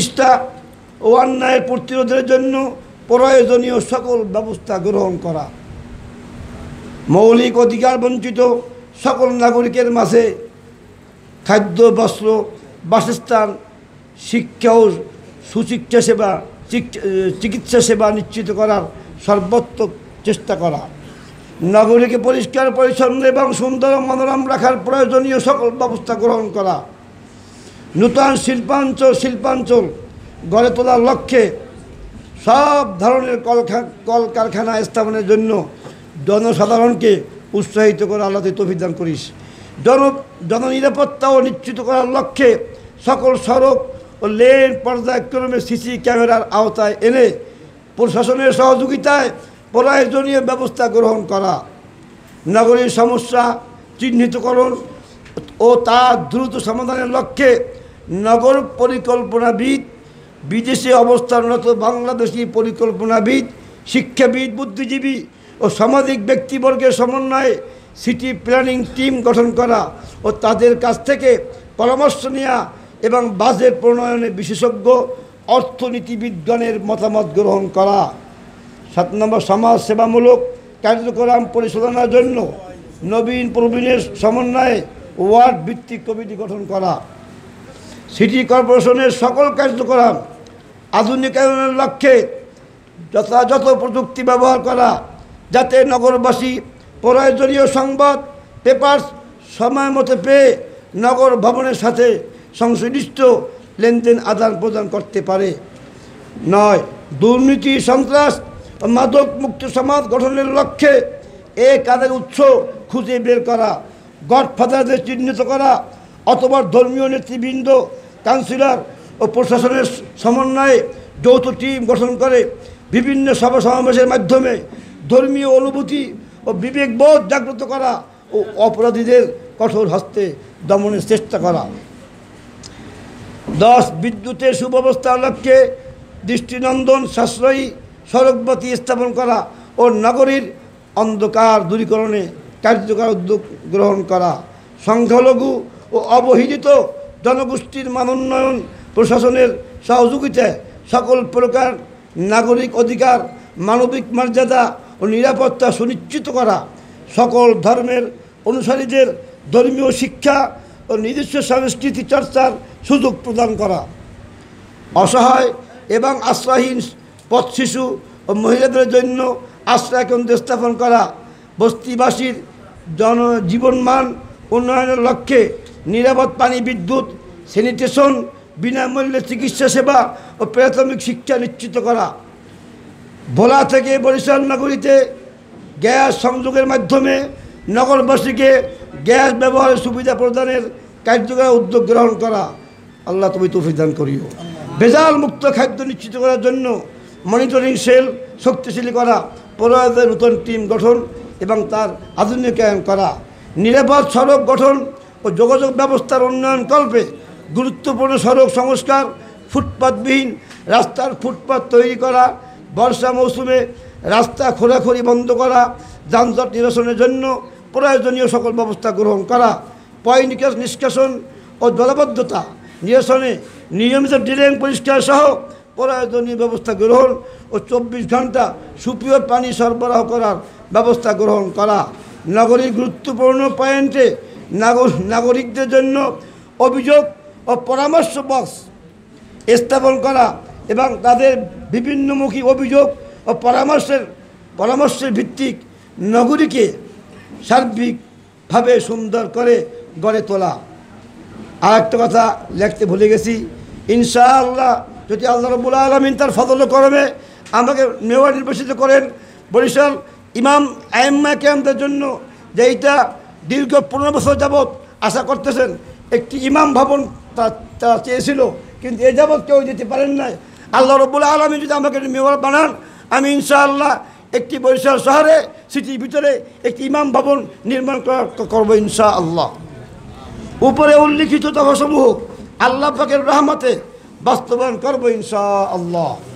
প্রতিষ্ঠা ও অন্যায় প্রতিরোধের জন্য প্রয়োজনীয় সকল ব্যবস্থা গ্রহণ করা মৌলিক অধিকার বঞ্চিত সকল নাগরিকের মাঝে খাদ্য বস্ত্র বাসস্থান শিক্ষা ও সুশিক্ষা সেবা চিকিৎসা সেবা নিশ্চিত করার সর্বোত্তম চেষ্টা করা নগরীকে পরিষ্কার পরিচ্ছন্ন এবং সুন্দর মনোরম রাখার প্রয়োজনীয় সকল ব্যবস্থা গ্রহণ করা নূতন শিল্পাঞ্চল শিল্পাঞ্চল গড়ে তোলার লক্ষ্যে সব ধরনের কলকারখানা স্থাপনের জন্য জনসাধারণকে উৎসাহিত করে আল্লাহতে তভিদান করিস জন জননিরাপত্তাও নিশ্চিত করার লক্ষ্যে সকল সড়ক ও লেন পর্যায়ক্রমে সিসি ক্যামেরার আওতায় এনে প্রশাসনের সহযোগিতায় প্রয়োজনীয় ব্যবস্থা গ্রহণ করা নগরীর সমস্যা চিহ্নিতকরণ ও তা দ্রুত সমাধানের লক্ষ্যে নগর পরিকল্পনাবিদ বিদেশে অবস্থানরত বাংলাদেশি পরিকল্পনাবিদ শিক্ষাবিদ বুদ্ধিজীবী ও সামাজিক ব্যক্তিবর্গের সমন্বয়ে সিটি প্ল্যানিং টিম গঠন করা ও তাদের কাছ থেকে পরামর্শ নেওয়া এবং বাজেট প্রণয়নে বিশেষজ্ঞ অর্থনীতিবিজ্ঞানের মতামত গ্রহণ করা সাত নম্বর সমাজ সেবামূলক কার্যক্রম পরিচালনার জন্য নবীন প্রবীণের সমন্বয়ে ওয়ার্ড ভিত্তিক কমিটি গঠন করা সিটি কর্পোরেশনের সকল কার্যক্রম আধুনিকায়নের লক্ষ্যে যথাযথ প্রযুক্তি ব্যবহার করা যাতে নগরবাসী প্রয়োজনীয় সংবাদ পেপার সময় মতো পেয়ে নগর ভবনের সাথে সংশ্লিষ্ট লেনদেন আদান প্রদান করতে পারে নয় দুর্নীতি সন্ত্রাস মাদক মুক্ত সমাজ গঠনের লক্ষ্যে এ কাজের উৎস খুঁজে বের করা গডফাদারদের চিহ্নিত করা অথবা ধর্মীয় নেতৃবৃন্দ কাউন্সিলর ও প্রশাসনের সমন্বয়ে যৌথ টিম গঠন করে বিভিন্ন সভা সমাবেশের মাধ্যমে ধর্মীয় অনুভূতি ও বিবেকবোধ জাগ্রত করা ও অপরাধীদের কঠোর হস্তে দমনের চেষ্টা করা দশ বিদ্যুতের সুব্যবস্থার লক্ষ্যে দৃষ্টিনন্দন সাশ্রয়ী সড়কবাতি স্থাপন করা ও নগরীর অন্ধকার দূরীকরণে কার্যকর উদ্যোগ গ্রহণ করা সংখ্যালঘু ও অবহেলিত জনগোষ্ঠীর মানোন্নয়ন প্রশাসনের সহযোগিতায় সকল প্রকার নাগরিক অধিকার মানবিক মর্যাদা ও নিরাপত্তা সুনিশ্চিত করা সকল ধর্মের অনুসারীদের ধর্মীয় শিক্ষা ও নিজস্ব সংস্কৃতি চর্চার সুযোগ প্রদান করা অসহায় এবং আশ্রয়হীন পথ শিশু ও মহিলাদের জন্য আশ্রয়কেন্দ্র স্থাপন করা বস্তিবাসীর জন জীবনমান উন্নয়নের লক্ষ্যে নিরাপদ পানি বিদ্যুৎ স্যানিটেশন বিনামূল্যে চিকিৎসা সেবা ও প্রাথমিক শিক্ষা নিশ্চিত করা ভোলা থেকে বরিশাল নগরীতে গ্যাস সংযোগের মাধ্যমে নগরবাসীকে গ্যাস ব্যবহারের সুবিধা প্রদানের কার্যকর উদ্যোগ গ্রহণ করা আল্লাহ তুমি দান করিও বেজাল মুক্ত খাদ্য নিশ্চিত করার জন্য মনিটরিং সেল শক্তিশালী করা প্রয়োগের নতুন টিম গঠন এবং তার আধুনিকায়ন করা নিরাপদ সড়ক গঠন ও যোগাযোগ ব্যবস্থার উন্নয়ন কল্পে গুরুত্বপূর্ণ সড়ক সংস্কার ফুটপাথবিহীন রাস্তার ফুটপাথ তৈরি করা বর্ষা মৌসুমে রাস্তা খোঁড়াখড়ি বন্ধ করা যানজট নিরসনের জন্য প্রয়োজনীয় সকল ব্যবস্থা গ্রহণ করা পয়নিকাশ নিষ্কাশন ও জলবদ্ধতা নিরসনে নিয়মিত ড্রেন পরিষ্কার সহ প্রয়োজনীয় ব্যবস্থা গ্রহণ ও চব্বিশ ঘন্টা সুপ্রিয় পানি সরবরাহ করার ব্যবস্থা গ্রহণ করা নগরীর গুরুত্বপূর্ণ পয়েন্টে নাগরিকদের জন্য অভিযোগ ও পরামর্শ বক্স স্থাপন করা এবং তাদের বিভিন্নমুখী অভিযোগ ও পরামর্শের পরামর্শের ভিত্তিক নগরীকে সার্বিকভাবে সুন্দর করে গড়ে তোলা আর একটা কথা লিখতে ভুলে গেছি ইনশাআল্লাহ যদি আল্লাহ রবুল আলমিন তার ফদল করবে আমাকে মেয়র নির্বাচিত করেন বরিশাল ইমাম আইম্মা ক্যাম্পের জন্য যেইটা দীর্ঘ পনেরো বছর যাবৎ আশা করতেছেন একটি ইমাম ভবন তারা চেয়েছিল কিন্তু এ যাবৎ কেউ যেতে পারেন নাই আল্লাহ রব্বুল আলমী যদি আমাকে মেয়র বানান আমি ইনশাআল্লাহ একটি বরিশাল শহরে সিটির ভিতরে একটি ইমাম ভবন নির্মাণ করবো ইনশা আল্লাহ উপরে উল্লিখিত তহসমূহ আল্লাহ ফাকের রহমতে বাস্তবায়ন করবো ইনশা আল্লাহ